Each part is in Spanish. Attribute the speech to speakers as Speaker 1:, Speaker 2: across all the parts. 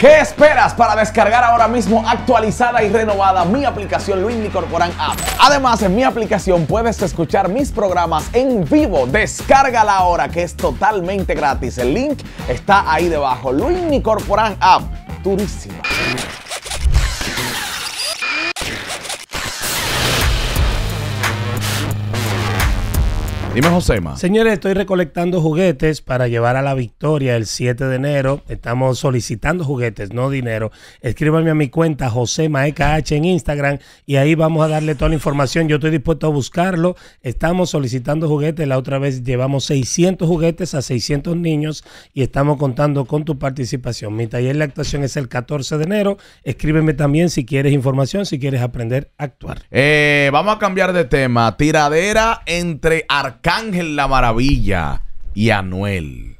Speaker 1: ¿Qué esperas para descargar ahora mismo actualizada y renovada mi aplicación Luis Corporan App? Además, en mi aplicación puedes escuchar mis programas en vivo. Descárgala ahora que es totalmente gratis. El link está ahí debajo. Luis Corporan App, durísima.
Speaker 2: Dime, Josema. Señores, estoy recolectando juguetes para llevar a la victoria el 7 de enero. Estamos solicitando juguetes, no dinero. Escríbanme a mi cuenta Josema EKH en Instagram y ahí vamos a darle toda la información. Yo estoy dispuesto a buscarlo. Estamos solicitando juguetes. La otra vez llevamos 600 juguetes a 600 niños y estamos contando con tu participación. Mi taller de actuación es el 14 de enero. Escríbeme también si quieres información, si quieres aprender a actuar.
Speaker 1: Eh, vamos a cambiar de tema. Tiradera entre arcadas. Ángel la Maravilla y Anuel.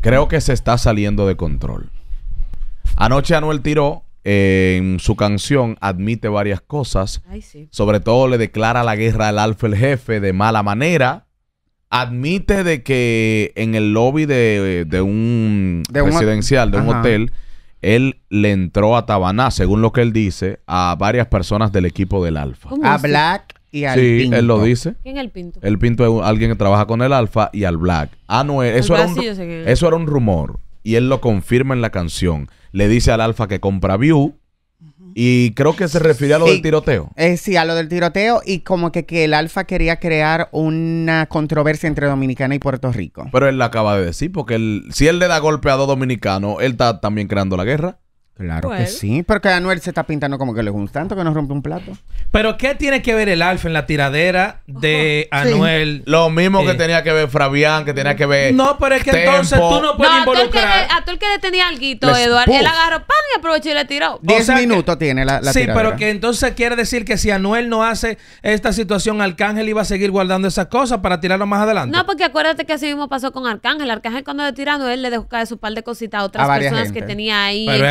Speaker 1: Creo que se está saliendo de control. Anoche Anuel tiró eh, en su canción, admite varias cosas. Sobre todo le declara la guerra al alfa el jefe de mala manera. Admite de que en el lobby de, un, de un hotel, él le entró a Tabaná, según lo que él dice, a varias personas del equipo del Alfa. A Black,
Speaker 3: sí, él lo dice. ¿Quién es el Pinto?
Speaker 1: El Pinto es alguien que trabaja con el Alfa y al Black. Ah, no, eso, era un, eso era un rumor y él lo confirma en la canción. Le dice al Alfa que compra View y creo que se refiere a lo del tiroteo.
Speaker 3: Eh, sí, a lo del tiroteo y como que, que el Alfa quería crear una controversia entre Dominicana y Puerto Rico.
Speaker 1: Pero él lo acaba de decir porque él- si él le da golpe a dos dominicanos, él está
Speaker 3: también creando la guerra. Claro que sí, porque Anuel se está pintando como que le gusta tanto que nos rompe un plato.
Speaker 4: Pero ¿qué tiene que ver el Alfa en la tiradera de Anuel? Lo mismo que eh. tenía
Speaker 1: que ver Fabián, que tenía que ver. No, pero es que entonces tú no puedes no, A
Speaker 5: tú el que le tenía alguito, Eduardo, él agarró pan y aprovechó y le tiró. Diez
Speaker 3: minutos tiene la, tiradera. Sí, pero que
Speaker 4: entonces quiere decir que si Anuel no hace esta situación, Arcángel iba a seguir guardando esas cosas para tirarlo más adelante.
Speaker 5: No, porque acuérdate que así mismo pasó con Arcángel. Arcángel cuando le tiró a Anuel le dejó caer su par de cositas a otras personas que tenía ahí. el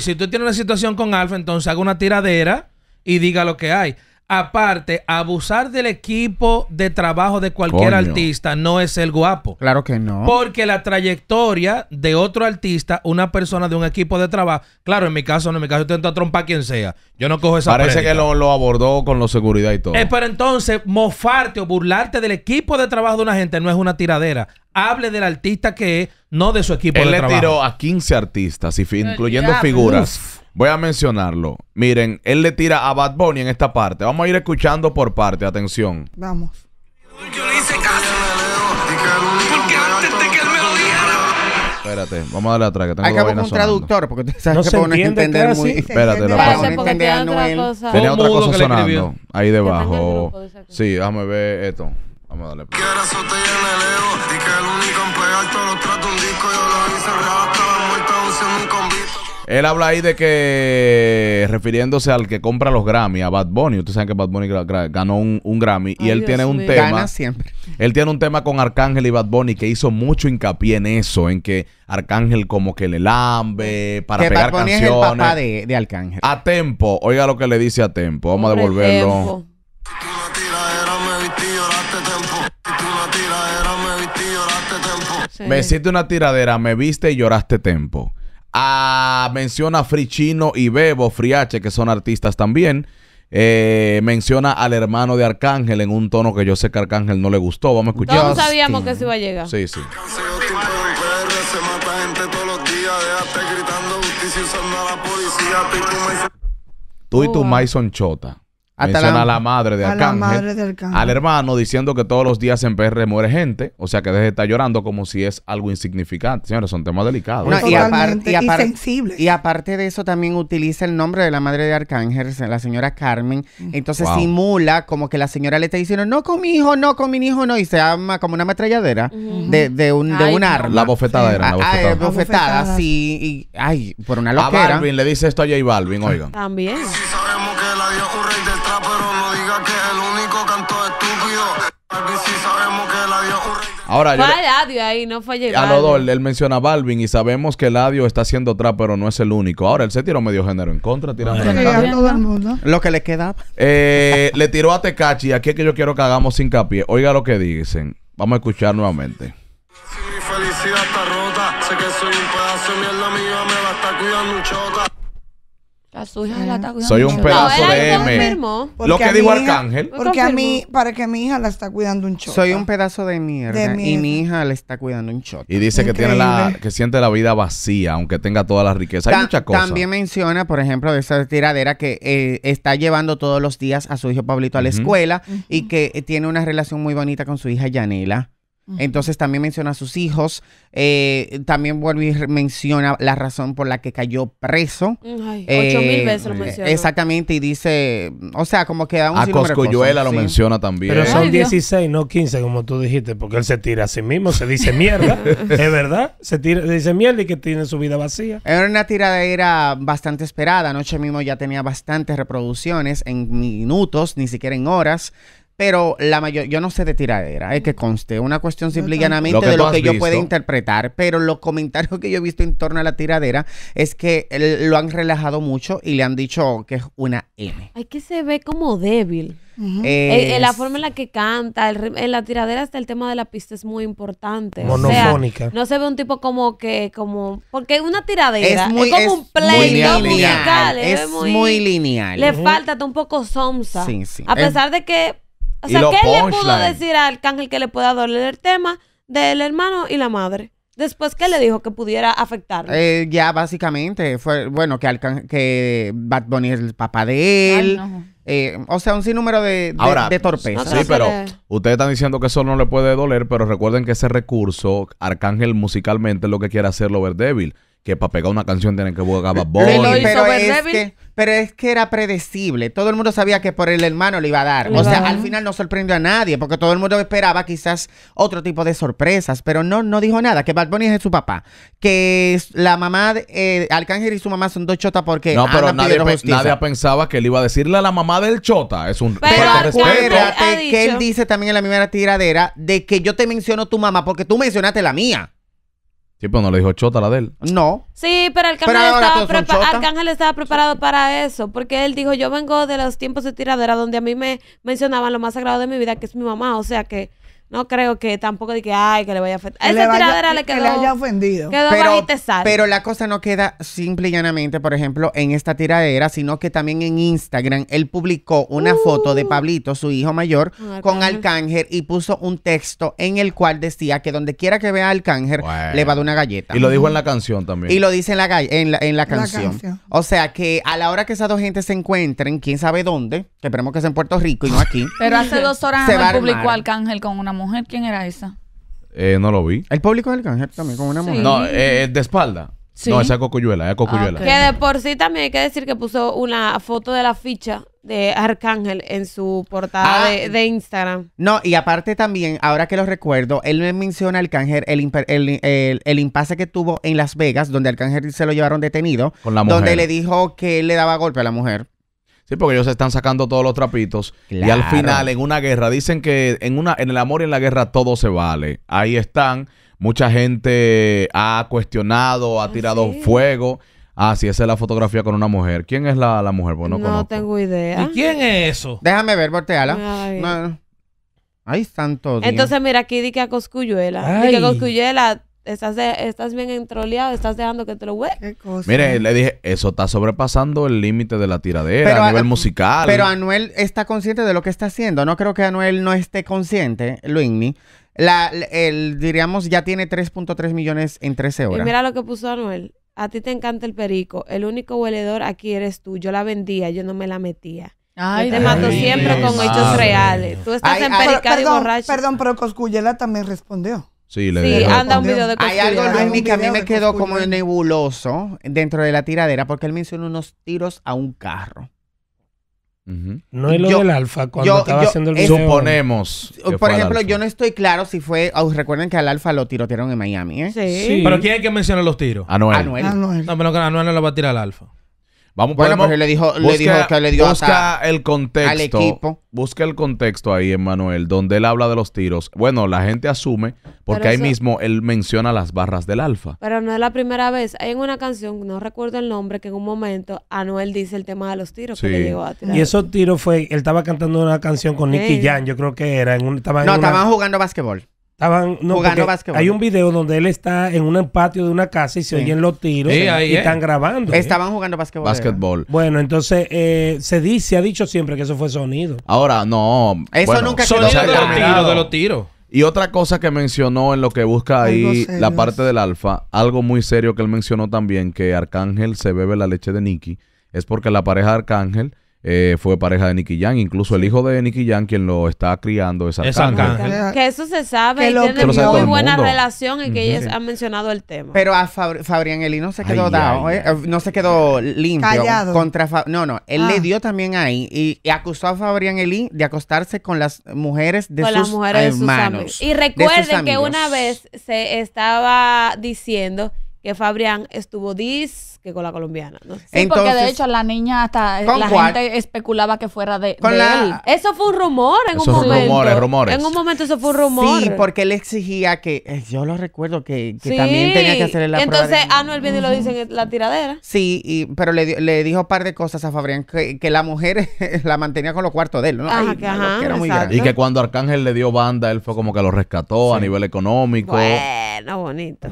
Speaker 4: si tú tienes una situación con Alfa, entonces haga una tiradera y diga lo que hay. Aparte, abusar del equipo de trabajo de cualquier artista no es el guapo.
Speaker 3: Claro que no. Porque
Speaker 4: la trayectoria de otro artista, una persona de un equipo de trabajo, claro, en mi caso, no, en mi caso, yo intento trompar quien sea. Yo no cojo esa Parece que lo,
Speaker 1: abordó con la seguridad y todo. Eh,
Speaker 4: pero entonces, mofarte o burlarte del equipo de trabajo de una gente no es una tiradera hable del artista que es, no de su equipo de trabajo. Él le tiró
Speaker 1: a 15 artistas, incluyendo figuras. Voy a mencionarlo. Miren, él le tira a Bad Bunny en esta parte. Vamos a ir escuchando por parte, atención.
Speaker 6: Vamos. Yo le hice caso. Porque antes
Speaker 1: de que él me lo dijera. Espérate, vamos a darle atrás que tengo Hay que poner un sonando.
Speaker 3: traductor porque tú sabes no que se pones a entiende entender muy. casi. Espérate, la Pasa, entender a Noel. Tenía otra cosa que le
Speaker 1: sonando ahí debajo. de sí, déjame ver esto. Vamos a darle. play. Quiera azote y en el ego. y que el único en pegar todos los
Speaker 7: tratos un disco. Yo lo hice real, estaba muerta, un
Speaker 1: segundo él habla ahí de que, refiriéndose al que compra los Grammy, a Bad Bunny. Ustedes saben que Bad Bunny ganó un, Grammy y él tiene un tema. siempre. Él tiene un tema con Arcángel y Bad Bunny que hizo mucho hincapié en eso, en que Arcángel como que le
Speaker 3: lambe para pegar canciones. de, de,
Speaker 1: A tempo, oiga lo que le dice a tempo. Vamos a devolverlo. Tempo. Me hiciste una tiradera, me viste y lloraste tempo a ah, menciona Frichino y Bebo Friache, que son artistas también. Eh, menciona al hermano de Arcángel en un tono que yo sé que Arcángel no le gustó. Vamos a escuchar. Todos sabíamos que se iba a llegar. Sí, sí. Tú y tu Maison Chota
Speaker 6: a la madre de a
Speaker 1: Arcángel, Al hermano diciendo que todos los días en PR muere gente. O sea que deje de estar llorando como si es algo insignificante. Señores, son temas delicados. y, aparte,
Speaker 3: y, aparte, de eso, también utiliza el nombre de la madre de Arcángel, la señora Carmen. Mm. Entonces simula como que la señora le está diciendo, no con mi hijo, no con mi hijo, no. Y se ama como una metralladera de, de, un, de un arma. La bofetada era. La ah, eh, bofetada.
Speaker 1: sí.
Speaker 5: Y,
Speaker 3: ay, por una loquera. A Balvin le dice esto a J Balvin, oiga.
Speaker 5: También el adiós, un rey del trap, pero no diga que es el único canto estúpido. Balvin sí sabemos que el adiós, un rey Ahora, ahí, no fue a los dos,
Speaker 1: él menciona Balvin y sabemos que el Eladio está haciendo trap, pero no es el único. Ahora, él se tiró medio género en contra, tirando todo el mundo. Lo que le queda eh, le tiró a Tecachi, aquí es que yo quiero que hagamos hincapié. Oiga lo que dicen. Vamos a escuchar nuevamente.
Speaker 7: Si mi felicidad está rota, sé que soy un pedazo de mierda, mía, me a estar cuidando mucho su hija
Speaker 3: la está cuidando. Soy un pedazo de M. Lo que dijo Arcángel. Porque a mí,
Speaker 6: para que mi hija la está cuidando un chota. Soy un
Speaker 3: pedazo de mierda, y mi hija le está cuidando un chota. Y dice que tiene la,
Speaker 1: que siente la vida vacía, aunque tenga toda la riqueza. Hay muchas cosas. También
Speaker 3: menciona, por ejemplo, de esa tiradera que eh, está llevando todos los días a su hijo Pablito a la escuela y que eh, tiene una relación muy bonita con su hija Yanela. Entonces también menciona a sus hijos, eh, también vuelve y menciona la razón por la que cayó preso. Eh, ocho mil veces lo menciona. Exactamente, y dice, o sea, como que da un A Coscoyuela lo menciona también. Pero son
Speaker 2: 16, no 15, como tú dijiste, porque él se tira a sí mismo, se dice mierda, es verdad, se, tira, dice mierda y que tiene su vida vacía.
Speaker 3: Era una era bastante esperada, anoche mismo ya tenía bastantes reproducciones en minutos, ni siquiera en horas. Pero la mayor, yo no sé de tiradera, es que conste, una cuestión simple y llanamente de lo que yo pueda interpretar, pero los comentarios que yo he visto en torno a la tiradera es que lo han relajado mucho y le han dicho que es una M.
Speaker 5: Ay, que se ve como débil. Eh, eh, la forma en la que canta, en la tiradera hasta el tema de la pista es muy importante. Monofónica. no se ve un tipo como que, como, porque una tiradera es, muy, como un play muy
Speaker 3: Es, muy, lineal. Le
Speaker 5: falta un poco somsa. Sí, sí. A pesar de que
Speaker 3: o sea, ¿qué le pudo decir
Speaker 5: a Arcángel que le pueda doler el tema del hermano y la madre? Después, ¿qué le dijo que pudiera afectarlo?
Speaker 3: Eh, ya, básicamente, fue, bueno, que, que Bad Bunny es el papá de él. Eh, o sea, un sinnúmero de, de, Ahora, de torpezas. Sí, pero
Speaker 1: ustedes están diciendo que eso no le puede doler, pero recuerden que ese recurso, Arcángel musicalmente lo que quiere hacerlo ver débil que para pegar una canción tienen que a Bad
Speaker 3: Pero, es que, era predecible. Todo el mundo sabía que por el hermano le iba a dar. o sea, al final no sorprendió a nadie porque todo el mundo esperaba quizás otro tipo de sorpresas, pero no, no dijo nada. Que Bad Bunny es su papá. Que la mamá, de, eh, Arcángel y su mamá son dos chotas porque. No, pero nadie,
Speaker 1: pensaba que él iba a decirle a la mamá del chota. Es un. Pero acuérdate
Speaker 3: que él dice también en la primera tiradera de que yo te menciono tu mamá porque tú mencionaste la mía.
Speaker 1: Sí, pero no le dijo Chota la de él. No.
Speaker 5: Sí, pero el estaba, estaba preparado para eso, porque él dijo, yo vengo de los tiempos de tiradera donde a mí me mencionaban lo más sagrado de mi vida, que es mi mamá, o sea que no creo que tampoco de que ay que le vaya a afectar. Esa tiradera le quedó. Que le haya
Speaker 3: ofendido. pero, pero la cosa no queda simple y llanamente, por ejemplo, en esta tiradera, sino que también en Instagram él publicó una foto de uh. Pablito, su hijo mayor, con alcángel y puso un texto en el cual decía que donde quiera que vea Alcánger le va a dar una galleta. Y lo dijo en la canción
Speaker 1: también. Y lo dice
Speaker 3: en la, en la, canción. O sea que a la hora que esas dos gentes se encuentren, quién sabe dónde, que esperemos que sea en Puerto Rico y no aquí. pero hace dos horas se publicó
Speaker 7: Arcángel con una mujer mujer, ¿quién era esa?
Speaker 3: Eh, no lo vi. El público del cáncer también, con una mujer. No, eh, de espalda. No, esa Cocuyuela, esa Cocuyuela. Que de
Speaker 5: por sí también hay que decir que puso una foto de la ficha de Arcángel en su portada ah. de, Instagram.
Speaker 3: No, y aparte también, ahora que lo recuerdo, él menciona al Arcángel el, el, el- impasse que tuvo en Las Vegas, donde Arcángel se lo llevaron detenido, Con la mujer. donde le dijo que él le daba golpe a la mujer. Sí, porque ellos se están sacando
Speaker 1: todos los trapitos. Y al final, en una guerra, dicen que en, una, en el amor y en la guerra todo se vale. Ahí están. Mucha gente ha cuestionado, ha ah, tirado fuego. Ah, sí, esa es la fotografía con una mujer. ¿Quién es la, mujer? no,
Speaker 5: tengo idea. ¿Y
Speaker 1: quién
Speaker 3: es eso? Déjame ver, volteala. Ahí están todos. Entonces,
Speaker 5: mira, aquí dice que a Coscuyuela. dice que Coscuyuela estás, bien entroleado, estás dejando que te lo huele.
Speaker 3: Mire, le
Speaker 1: dije, eso está sobrepasando el límite de la tiradera a nivel musical. Pero
Speaker 3: Anuel está consciente de lo que está haciendo. No creo que Anuel no esté consciente, Luigny. La, el, diríamos, ya tiene 3.3 millones en 13 horas. Y mira lo
Speaker 5: que puso Anuel. A ti te encanta el perico. El único hueledor aquí eres tú. Yo la vendía, yo no me la metía. Ay,
Speaker 6: te mato siempre con hechos ah, reales. Tú estás en y borracho. Perdón, pero Coscuyela también
Speaker 3: respondió.
Speaker 1: Sí,
Speaker 6: le anda un video de Hay algo, que a mí me quedó como
Speaker 3: nebuloso dentro de la tiradera porque él mencionó unos tiros a un carro. No es lo del alfa cuando estaba haciendo el video. Suponemos. Por ejemplo, yo no estoy claro si fue. Oh, recuerden que al alfa lo tirotearon en Miami, ¿eh? Sí. Pero ¿quién
Speaker 4: es que menciona los tiros? Anuel. Anuel. Anuel. No, pero Anuel no lo va a tirar al alfa.
Speaker 1: Vamos
Speaker 3: bueno, pues le dijo, le dijo que le dio busca
Speaker 4: el contexto, equipo.
Speaker 1: Busca el contexto ahí, en Manuel, donde él habla de los tiros. Bueno, la gente asume, porque ahí mismo él menciona las barras del alfa.
Speaker 5: Pero no es la primera vez. Hay en una canción, no recuerdo el nombre, que en un momento Anuel dice el tema de los tiros que llegó a tirar. Y esos
Speaker 2: tiros fue, él estaba cantando una canción con Nicky Jan, yo creo que era. En no, estaban
Speaker 3: jugando básquetbol.
Speaker 2: Estaban jugando básquetbol. Hay un video donde él está en un patio de una casa y se oyen los tiros y están grabando. ¿eh? Estaban jugando básquetbol. Básquetbol. Bueno, entonces eh, se dice, ha dicho siempre que eso fue sonido.
Speaker 1: Ahora, no. Eso nunca sonido de los tiros, de los tiros. Y otra cosa que mencionó en lo que busca ahí la parte del alfa, algo muy serio que él mencionó también, que Arcángel se bebe la leche de Nicky, es porque la pareja de Arcángel eh, fue pareja de Nicky Jan, incluso el hijo de Nicky Jan, quien lo está criando es Arcángel.
Speaker 5: Que
Speaker 3: eso se sabe, que tienen muy buena relación y que ellos han mencionado el tema. Pero a Fabrián Eli no se quedó dado, ¿eh? no se quedó limpio contra no, no, él le ah. dio también ahí y, acusó a Fabrián Eli de acostarse con las mujeres de con sus las mujeres hermanos. y recuerden que una
Speaker 5: vez se estaba diciendo que Fabrián estuvo Que con la colombiana. ¿no?
Speaker 3: Sí, porque de hecho
Speaker 7: la niña hasta la gente
Speaker 5: especulaba que fuera de, él. Eso fue un rumor en
Speaker 3: un momento. Rumores, rumores. En un
Speaker 5: momento eso fue un
Speaker 7: rumor. Sí, porque
Speaker 3: él exigía que, eh, yo lo recuerdo que, que también tenía que hacer la Entonces, Entonces,
Speaker 5: Anuel viene lo dice en la
Speaker 3: tiradera. Sí, y, pero le, le, dijo un par de cosas a Fabrián que, que la mujer la mantenía con los cuartos de él, ¿no? Ajá, que, Y que
Speaker 1: cuando Arcángel le dio banda, él fue como que lo rescató a nivel económico.
Speaker 3: Bueno, bonito.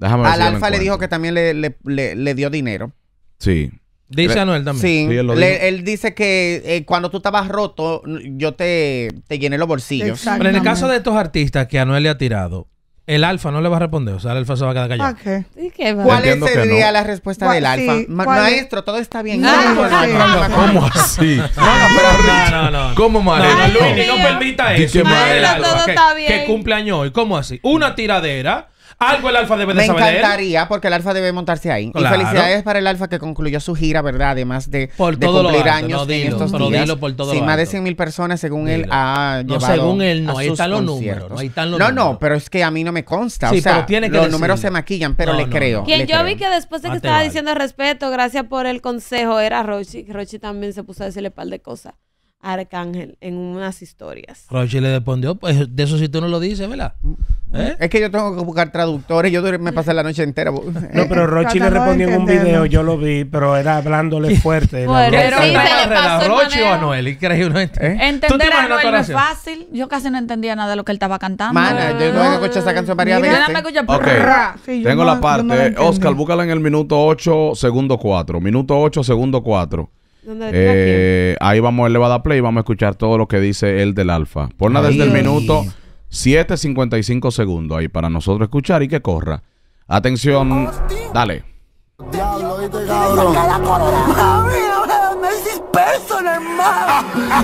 Speaker 3: Al Alfa le dijo que también le, le- le- dio dinero. Sí. Dice
Speaker 4: Anuel también. Sí,
Speaker 3: él dice que eh, cuando tú estabas roto, yo te, te llené los bolsillos.
Speaker 4: Pero en el caso de estos artistas que Anuel le ha tirado, el Alfa no le va a responder. O sea, el Alfa se va a quedar
Speaker 3: callado. ¿Cuál sería la respuesta del Alfa? maestro, todo está bien. ¿Cómo
Speaker 4: así? No, no, ¿Cómo, madre? No, no permita eso. está cumpleaños hoy. ¿Cómo así? Una tiradera algo el Alfa debe de saber. Me encantaría,
Speaker 3: porque el Alfa debe montarse ahí. Y felicidades para el Alfa que concluyó su gira, ¿verdad? Además de, por de cumplir años en estos días. sí, más de 100 mil personas, según él, ha no, llevado. según él, no. ahí, están no los números. No, no, pero es que a mí no me consta. o sea, tiene que los números se maquillan, pero le creo. Quien yo vi que después de que estaba
Speaker 5: diciendo respeto, gracias por el consejo, era Rochi. Rochi también se puso a decirle un par de cosas. Arcángel en unas historias.
Speaker 4: Rochi le respondió, pues de eso si tú no lo dices, ¿verdad? Mm,
Speaker 3: ¿Eh? Es que yo tengo que buscar traductores, yo me pasé la noche entera. No, pero Rochi le respondió en un
Speaker 2: video, yo lo vi, pero era hablándole fuerte. Bueno, pero sí, Rochi o Noel, increíble.
Speaker 3: ¿Eh?
Speaker 7: Entender a Noel no es fácil, yo casi no entendía nada de lo que él estaba cantando. Mana, yo no he
Speaker 3: escuchado esa canción varias veces. Tengo la
Speaker 1: parte, Oscar, búscala en el minuto 8, segundo 4. Minuto 8, segundo 4.
Speaker 3: Eh,
Speaker 1: ahí vamos, a a play y vamos a escuchar todo lo que dice él del alfa. Ponla desde el minuto 7.55 segundos ahí para nosotros escuchar y que corra. Atención, dale.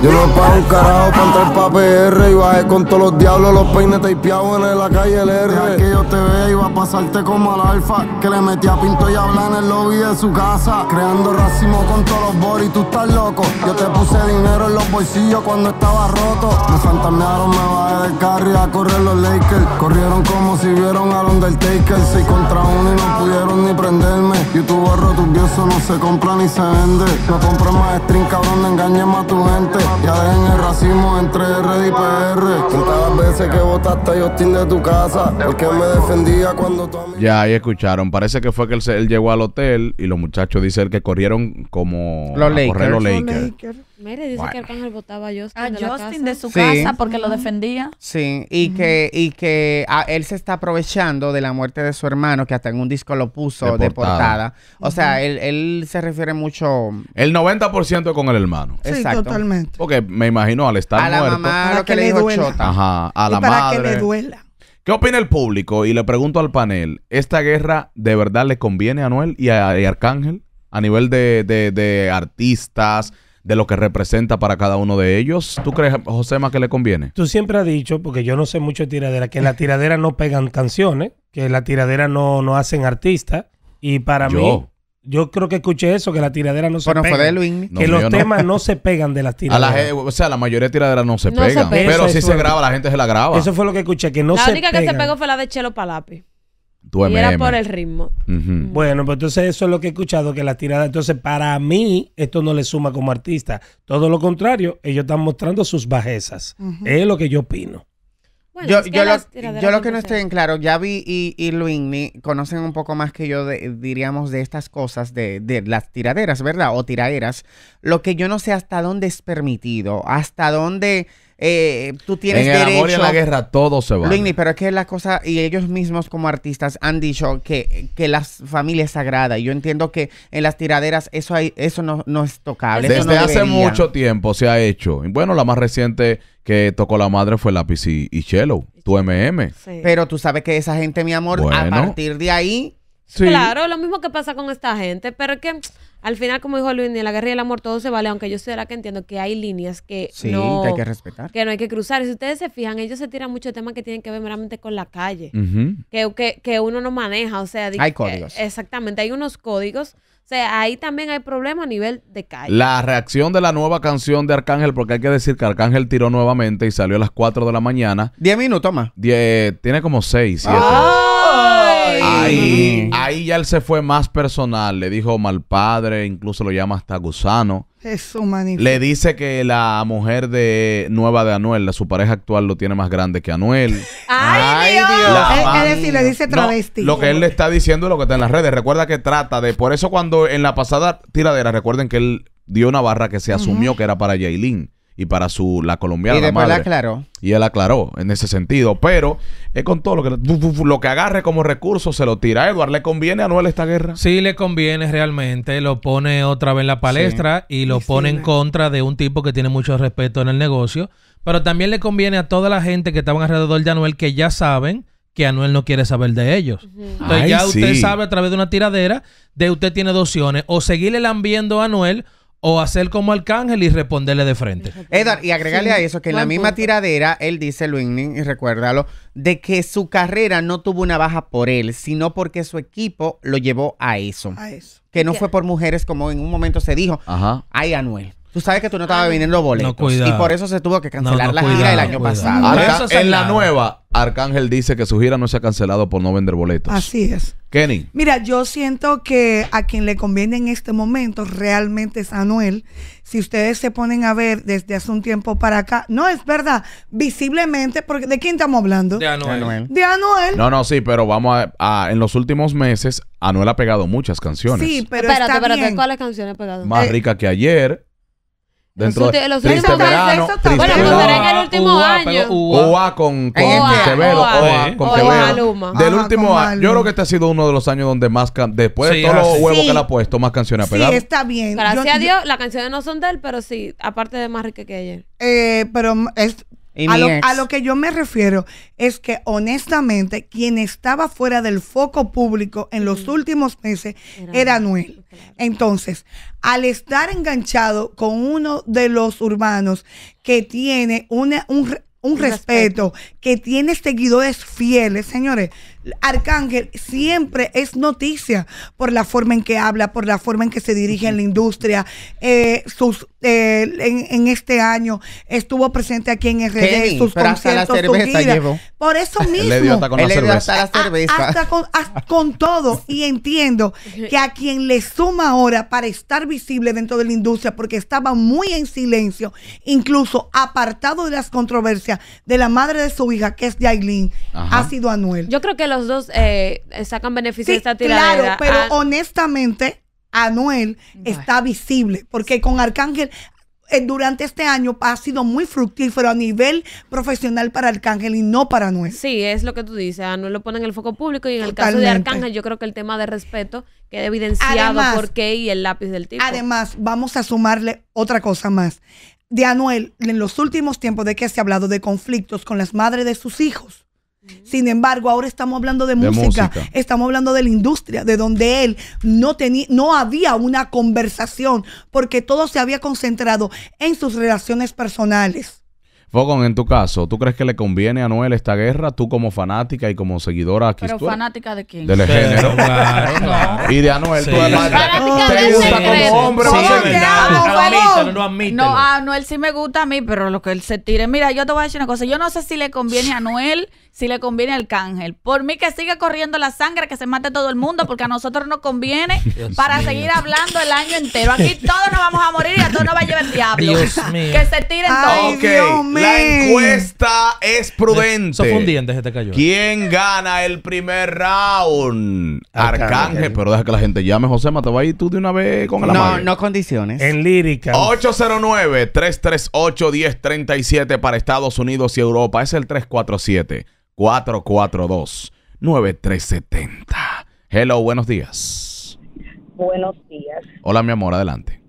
Speaker 3: Yo no pago un carajo para entrar pa' PR y bajé con todos los diablos, los peines tapeados en la calle LR. que yo te vea iba a pasarte como al alfa, que le metía pinto y habla en el lobby de su casa, creando racimo con todos los boris, tú estás loco. Yo te puse dinero en los bolsillos cuando estaba roto. Me fantasmearon, me bajé del Y a correr los Lakers. Corrieron como si vieron A al Undertaker, Seis contra uno y no pudieron ni prenderme. YouTube borro eso no se compra ni se vende. No compré más string cabrón, no engañes más a tu gente. Ya dejen el racismo entre RD y PR. veces que votaste a Justin de tu casa, el que me defendía cuando tú
Speaker 1: Ya, ahí escucharon. Parece que fue que él, él, llegó al hotel y los muchachos dicen que corrieron como los a Lakers. Correr los Lakers. Los
Speaker 7: Lakers. Mire, dice que Arcángel votaba a Justin. Ah, de Justin de su casa porque lo defendía.
Speaker 3: Sí, y que, y que ah, él se está aprovechando de la muerte de su hermano, que hasta en un disco lo puso de, portada. O sea, él, se refiere mucho.
Speaker 1: El 90% con el hermano. Sí, totalmente. Porque me imagino al estar a La mamá, que, le dijo Chota. Ajá, a la para madre. que le duela. ¿Qué opina el público? Y le pregunto al panel: ¿esta guerra de verdad le conviene a Noel y a, Arcángel? A nivel de, de, de artistas de lo que representa para cada uno de ellos. ¿Tú crees, Josema, que le conviene?
Speaker 2: Tú siempre has dicho, porque yo no sé mucho de tiradera, que en la tiradera no pegan canciones, que en la tiradera no, hacen artistas. Y para mí, yo creo que escuché eso, que la tiradera no se pega. que no, los temas no. se pegan de las tiraderas.
Speaker 1: o sea, la mayoría de tiraderas no se pegan. Pero si se graba, la gente se la graba. Eso
Speaker 2: fue lo que escuché, que no la se pegan. La única
Speaker 1: que
Speaker 5: se pegó fue la de Chelo Palapi y era por el ritmo.
Speaker 2: Mm. Bueno, pues entonces eso es lo que he escuchado, que la tiradas. Entonces, para mí, esto no le suma como artista. Todo lo contrario, ellos están mostrando sus bajezas. Es lo que yo opino. Bueno, yo, lo,
Speaker 3: que no estoy en claro, Yavi y, y Luigny conocen un poco más que yo, diríamos, de estas cosas, de, de, las tiraderas, ¿verdad? O tiraderas. Lo que yo no sé hasta dónde es permitido, hasta dónde eh, tú tienes en el derecho. Amor y en la guerra todo se va. Lini, pero es que la cosa, y ellos mismos como artistas han dicho que, que la familia es sagrada. Yo entiendo que en las tiraderas eso hay, eso no, no es tocable. Desde hace mucho
Speaker 1: tiempo se ha hecho. Bueno, la más reciente que tocó la madre fue Lápiz y, y Chelo, tu MM.
Speaker 3: Pero tú sabes que esa gente, mi amor, a partir de ahí Claro,
Speaker 5: lo mismo que pasa con esta gente, pero es que al final, como dijo Luis, ni la guerra y el amor todo se vale, aunque yo sé la que entiendo que hay líneas que, no, hay que respetar. Que no hay que cruzar. Y si ustedes se fijan, ellos se tiran mucho temas que tienen que ver meramente con la calle, que, uno no maneja, o sea... Hay eh, códigos. exactamente, hay unos códigos. O sea, ahí también hay problemas a nivel de calle.
Speaker 1: La reacción de la nueva canción de Arcángel, porque hay que decir que Arcángel tiró nuevamente y salió a las 4 de la mañana. 10 minutos más. tiene como 6, 7. Ahí, ahí ya él se fue más personal. Le dijo mal padre, incluso lo llama hasta gusano.
Speaker 6: Eso, manito. Le
Speaker 1: dice que la mujer de nueva de Anuel, su pareja actual, lo tiene más grande que Anuel. ¡Ay, Dios! es,
Speaker 6: decir, le dice travesti. lo que él le
Speaker 1: está diciendo es lo que está en las redes. Recuerda que trata de... Por eso cuando en la pasada tiradera, recuerden que él dio una barra que se asumió que era para Jailin y para su la colombiana. Y después la, aclaró. Y él aclaró en ese sentido. Pero es con todo lo que lo que agarre como recurso se lo tira. Edward. ¿le conviene a Anuel esta guerra? Sí, le conviene
Speaker 4: realmente. Lo pone otra vez en la palestra y lo pone en contra de un tipo que tiene mucho respeto en el negocio. Pero también le conviene a toda la gente que estaba alrededor de Anuel que ya saben que Anuel no quiere saber de ellos. Entonces ya usted sabe a través de una tiradera de usted tiene dos opciones. O seguirle lambiendo a Anuel o hacer como Arcángel y responderle de frente.
Speaker 3: Edward, y agregarle a eso que en la misma tiradera, él dice, Luigny, y recuérdalo, de que su carrera no tuvo una baja por él, sino porque su equipo lo llevó a eso. A eso. Que no fue por mujeres, como en un momento se dijo, Ajá. ay, Anuel. Tú sabes que tú no estabas viniendo boletos. No, y por eso se tuvo que cancelar la gira el año pasado. en la
Speaker 1: nueva, Arcángel dice que su gira no se ha cancelado por no vender boletos.
Speaker 6: Así es. Kenny. Mira, yo siento que a quien le conviene en este momento realmente es Anuel. Si ustedes se ponen a ver desde hace un tiempo para acá, no es verdad, visiblemente, porque ¿de quién estamos hablando? De
Speaker 1: Anuel.
Speaker 6: De
Speaker 5: Anuel.
Speaker 1: No, no, sí, pero vamos a, en los últimos meses Anuel ha pegado muchas canciones. Sí,
Speaker 5: pero espérate, espérate, ¿cuáles canciones ha pegado? Más eh,
Speaker 1: rica que ayer. Dentro de los Triste Verano, Bueno, pero será en
Speaker 4: el último año. UA
Speaker 1: con Quevedo, con Del último año. Yo creo que este ha sido uno de los años donde más, después de todos los huevos que le ha puesto, más canciones ha
Speaker 6: está
Speaker 5: bien. Gracias a Dios, las canciones no son de él, pero sí, aparte de más rica que ayer.
Speaker 6: Eh, pero es a lo, que yo me refiero es que honestamente quien estaba fuera del foco público en los últimos meses era, Anuel. Entonces, al estar enganchado con uno de los urbanos que tiene un, respeto, que tiene seguidores fieles, señores, Arcángel siempre es noticia por la forma en que habla, por la forma en que se dirige en la industria. Eh, sus, eh, en, este año estuvo presente aquí en RD, sus conciertos, Por eso mismo. hasta con cerveza.
Speaker 3: Hasta,
Speaker 6: con, todo. Y entiendo que a quien le suma ahora para estar visible dentro de la industria, porque estaba muy en silencio, incluso apartado de las controversias de la madre de su hija, que es Yailin, ha sido
Speaker 5: Anuel. Yo creo que los dos eh, sacan beneficio de esta Claro, pero
Speaker 6: honestamente, Anuel está visible, porque con Arcángel eh, durante este año ha sido muy fructífero a nivel profesional para Arcángel y no para Anuel.
Speaker 5: Sí, es lo que tú dices, Anuel lo pone en el foco público y en el caso de Arcángel yo creo que el tema de respeto queda evidenciado porque por qué y el lápiz del tipo. Además,
Speaker 6: vamos a sumarle otra cosa más. De Anuel, en los últimos tiempos de que se ha hablado de conflictos con las madres de sus hijos sin embargo, ahora estamos hablando de, música, música, estamos hablando de la industria, de donde él no tenía, no había una conversación, porque todo se había concentrado en sus relaciones personales.
Speaker 1: Fogón, en tu caso, ¿tú crees que le conviene a Noel esta guerra? Tú como fanática y como seguidora aquí. ¿Pero
Speaker 7: fanática de quién?
Speaker 6: Del género.
Speaker 1: Claro, Y de Anuel, tú te, gusta hombre.
Speaker 7: no, no, no a Anuel sí me gusta a mí, pero lo que él se tire. Mira, yo te voy a decir una cosa. Yo no sé si le conviene a Anuel, si le conviene al cángel. Por mí que siga corriendo la sangre, que se mate todo el mundo, porque a nosotros nos conviene para seguir hablando el año entero. Aquí todos nos vamos a morir y a todos nos va a llevar el diablo. Dios mío. Que se tiren todos. Okay. Dios
Speaker 1: mío. La encuesta es prudente. Eso fue se te cayó. ¿Quién gana el primer round? Arcángel, pero deja que la gente llame, José te vas a ir tú de una vez con la No, no condiciones. En lírica. 809-338-1037 para Estados Unidos y Europa. Es el 347-442-9370. Hello, buenos días.
Speaker 6: Buenos días.
Speaker 1: Hola, mi amor, adelante.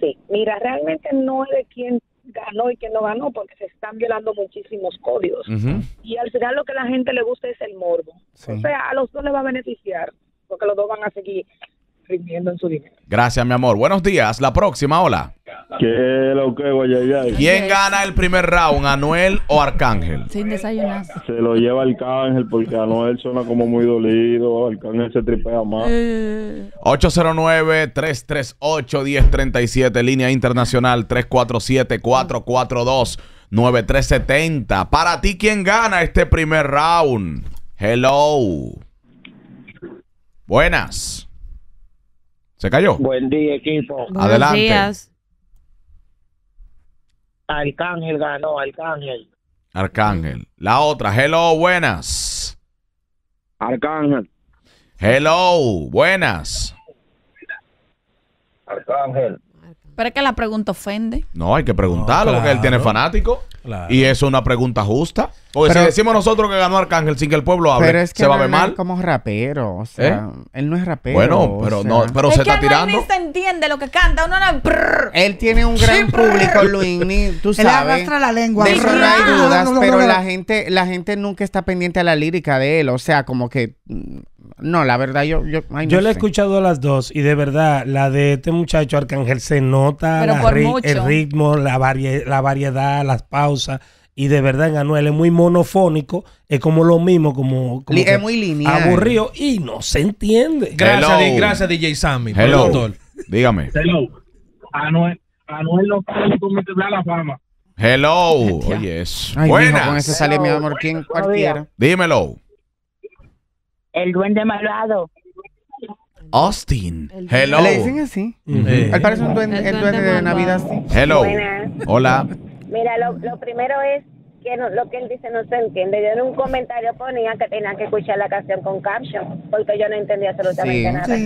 Speaker 6: Sí, mira, realmente no es de quién ganó y que no ganó, porque se están violando muchísimos códigos. Y al final lo que a la gente le gusta es el morbo. O sea, a los dos les va a beneficiar, porque los dos van a seguir
Speaker 1: Gracias, mi amor. Buenos días. La próxima, hola. ¿Quién gana el primer round, Anuel o Arcángel?
Speaker 7: Sin desayunar.
Speaker 1: Se lo lleva Arcángel porque Anuel suena como muy dolido, Arcángel se tripea más. 809-338-1037, eh. línea internacional 347-442-9370. Para ti, ¿quién gana este primer round? Hello. Buenas. ¿Se cayó? Buen día, equipo. Adelante. Días.
Speaker 3: Arcángel ganó, Arcángel.
Speaker 1: Arcángel. La otra, hello, buenas. Arcángel. Hello, buenas.
Speaker 2: Arcángel.
Speaker 7: Pero es que la pregunta ofende.
Speaker 1: No, hay que preguntarlo porque él tiene fanático. Y es una pregunta justa. Porque si decimos nosotros que ganó Arcángel
Speaker 3: sin que el pueblo hable, pero se va a ver mal. como rapero, o sea, ¿Eh? él no es rapero. Bueno, pero no, pero se está tirando.
Speaker 7: se entiende lo que canta, uno Él tiene un gran
Speaker 3: público, Luis, tú sabes. Él arrastra la lengua. De no hay dudas, pero la gente la gente nunca está pendiente a la lírica de él, o sea, como que mm, no, la verdad, yo. Yo, yo le he escuchado las dos
Speaker 2: y de verdad, la de este muchacho Arcángel se nota el ritmo, la, varie la variedad, las pausas y de verdad Anuel es muy monofónico, es como lo mismo, como, es muy lineal. aburrido
Speaker 4: y no se entiende. Gracias, gracias DJ Sammy, Hello. Doctor. Dígame. Hello. Anuel, Anuel no ve da la fama.
Speaker 1: Hello. Oye, es buena. Con ese sale
Speaker 3: mi amor, quien
Speaker 4: cualquiera.
Speaker 1: Dímelo.
Speaker 7: El duende malvado.
Speaker 1: Austin. Hello. Le dicen así. Él parece
Speaker 3: un duende, de Navidad.
Speaker 1: Hello. Hola.
Speaker 5: Mira, lo, lo primero es que lo que él dice no se entiende. Yo en un comentario ponía que tenían que escuchar la canción con caption, porque yo no entendía absolutamente nada.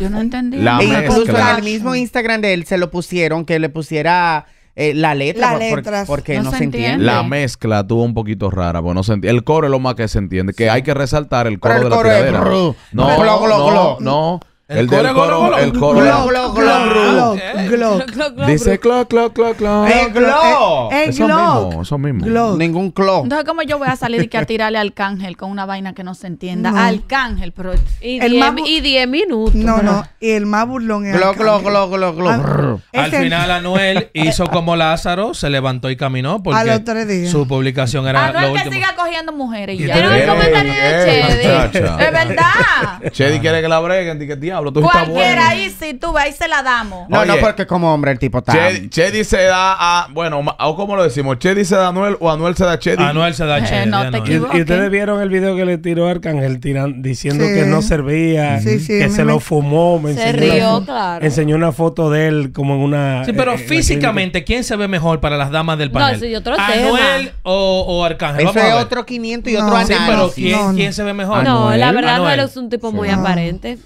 Speaker 7: Yo no
Speaker 3: entendía. incluso en el mismo Instagram de él se lo pusieron, que le pusiera... Eh, la letra, porque no, se, entiende. La
Speaker 1: mezcla tuvo un poquito rara, pues no se el coro es lo más que se entiende, que hay que resaltar el coro, de la tiradera. no, no, no, el, del coro, el coro. Glock, glock, glock. Dice glock, glock, glock, glock. El glock. Es glock. Eso mismo, Ningún clock. Entonces,
Speaker 7: ¿cómo yo voy a salir y que a tirarle al cángel con una vaina que no se entienda? Al cángel, pero... Y diez minutos. No, no. Y
Speaker 6: el más burlón es Glock, glock, glock, glock,
Speaker 4: glock. Al final, Anuel hizo como Lázaro, se levantó y caminó porque... Su publicación era Anuel que siga
Speaker 7: cogiendo mujeres y ya. Pero el
Speaker 4: comentario de eh, Chedi. Es verdad.
Speaker 1: Chedi quiere que la breguen, tía, Cualquiera
Speaker 7: ahí, si tú ahí se la damos.
Speaker 1: No, no,
Speaker 3: porque como hombre el tipo está.
Speaker 1: Chedi, se da a. Bueno, o como lo decimos, Chedi se da a Anuel o Anuel se da a Chedi. Anuel se da a eh, Chedi.
Speaker 4: te
Speaker 2: Y ustedes vieron el video que le tiró Arcángel diciendo que no servía, que se lo fumó. Me se rió, claro. Enseñó una foto de él como en una. Sí, pero eh, eh, físicamente,
Speaker 4: ¿quién se ve mejor para las damas del panel? No, sí, otro ¿Anuel O, o, Arcángel? Eso es otro 500 y otro Sí, pero ¿quién, ¿quién se ve mejor? No, la verdad, Anuel es un
Speaker 7: tipo muy aparente.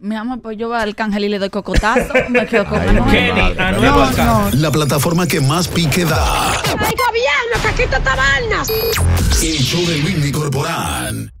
Speaker 7: Mi amor, pues yo voy al cángel y le doy cocotazo. me quedo con
Speaker 4: La plataforma que más pique da.
Speaker 7: ¡Ay, gobierno, no aquí
Speaker 4: El show de
Speaker 1: Luis
Speaker 7: Corporán.